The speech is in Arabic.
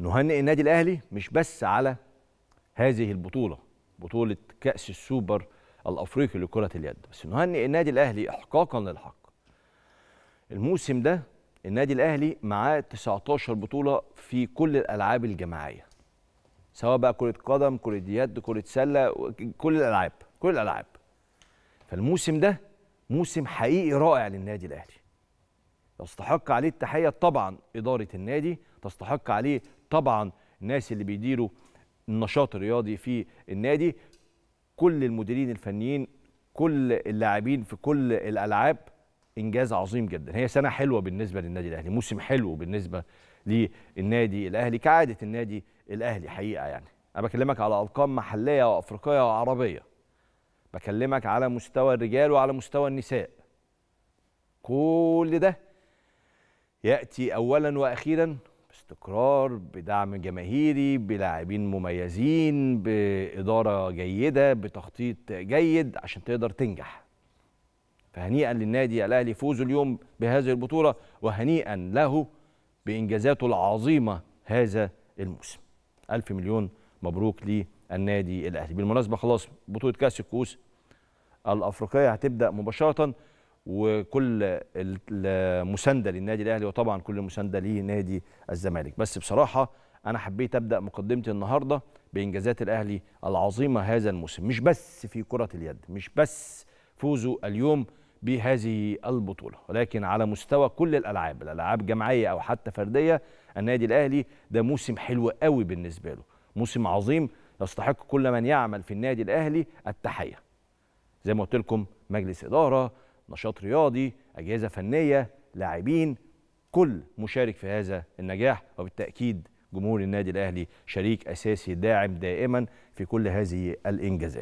نهنئ النادي الاهلي مش بس على هذه البطوله بطوله كاس السوبر الافريقي لكره اليد بس نهنئ النادي الاهلي احقاقا للحق الموسم ده النادي الاهلي معاه 19 بطوله في كل الالعاب الجماعيه سواء بقى كره قدم كره يد كره سله كل الالعاب كل الالعاب فالموسم ده موسم حقيقي رائع للنادي الاهلي يستحق عليه التحيه طبعا اداره النادي تستحق عليه طبعا الناس اللي بيديروا النشاط الرياضي في النادي كل المديرين الفنيين كل اللاعبين في كل الالعاب انجاز عظيم جدا هي سنه حلوه بالنسبه للنادي الاهلي موسم حلو بالنسبه للنادي الاهلي كعاده النادي الاهلي حقيقه يعني انا بكلمك على ارقام محليه وافريقيه وعربيه بكلمك على مستوى الرجال وعلى مستوى النساء كل ده ياتي اولا واخيرا باستقرار بدعم جماهيري بلاعبين مميزين باداره جيده بتخطيط جيد عشان تقدر تنجح فهنيئا للنادي الاهلي فوزه اليوم بهذه البطوله وهنيئا له بانجازاته العظيمه هذا الموسم الف مليون مبروك للنادي الاهلي بالمناسبه خلاص بطوله كاس الكؤوس الافريقيه هتبدا مباشره وكل المسانده للنادي الاهلي وطبعا كل المسانده لنادي الزمالك بس بصراحه انا حبيت ابدا مقدمتي النهارده بانجازات الاهلي العظيمه هذا الموسم مش بس في كره اليد مش بس فوزه اليوم بهذه البطوله ولكن على مستوى كل الالعاب الالعاب جماعيه او حتى فرديه النادي الاهلي ده موسم حلو قوي بالنسبه له موسم عظيم يستحق كل من يعمل في النادي الاهلي التحيه زي ما قلت لكم مجلس اداره نشاط رياضي اجهزه فنيه لاعبين كل مشارك في هذا النجاح وبالتاكيد جمهور النادي الاهلي شريك اساسي داعم دائما في كل هذه الانجازات